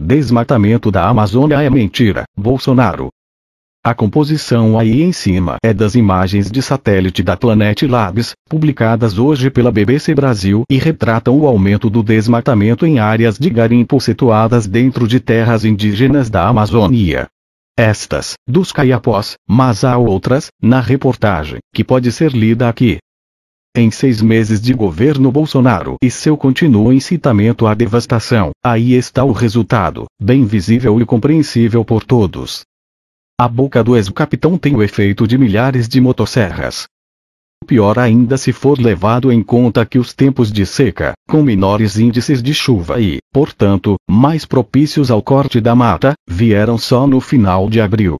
Desmatamento da Amazônia é mentira, Bolsonaro. A composição aí em cima é das imagens de satélite da Planet Labs, publicadas hoje pela BBC Brasil e retratam o aumento do desmatamento em áreas de garimpo situadas dentro de terras indígenas da Amazônia. Estas, dos caiapós, mas há outras, na reportagem, que pode ser lida aqui. Em seis meses de governo Bolsonaro e seu contínuo incitamento à devastação, aí está o resultado, bem visível e compreensível por todos. A boca do ex-capitão tem o efeito de milhares de motosserras. Pior ainda se for levado em conta que os tempos de seca, com menores índices de chuva e, portanto, mais propícios ao corte da mata, vieram só no final de abril.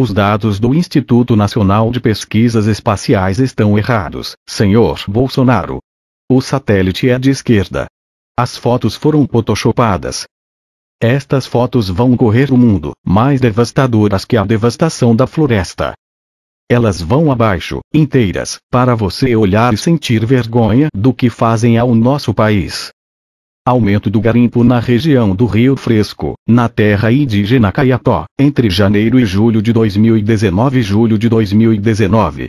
Os dados do Instituto Nacional de Pesquisas Espaciais estão errados, senhor Bolsonaro. O satélite é de esquerda. As fotos foram photoshopadas. Estas fotos vão correr o mundo, mais devastadoras que a devastação da floresta. Elas vão abaixo, inteiras, para você olhar e sentir vergonha do que fazem ao nosso país. Aumento do garimpo na região do Rio Fresco, na terra indígena Caiató, entre janeiro e julho de 2019 e julho de 2019,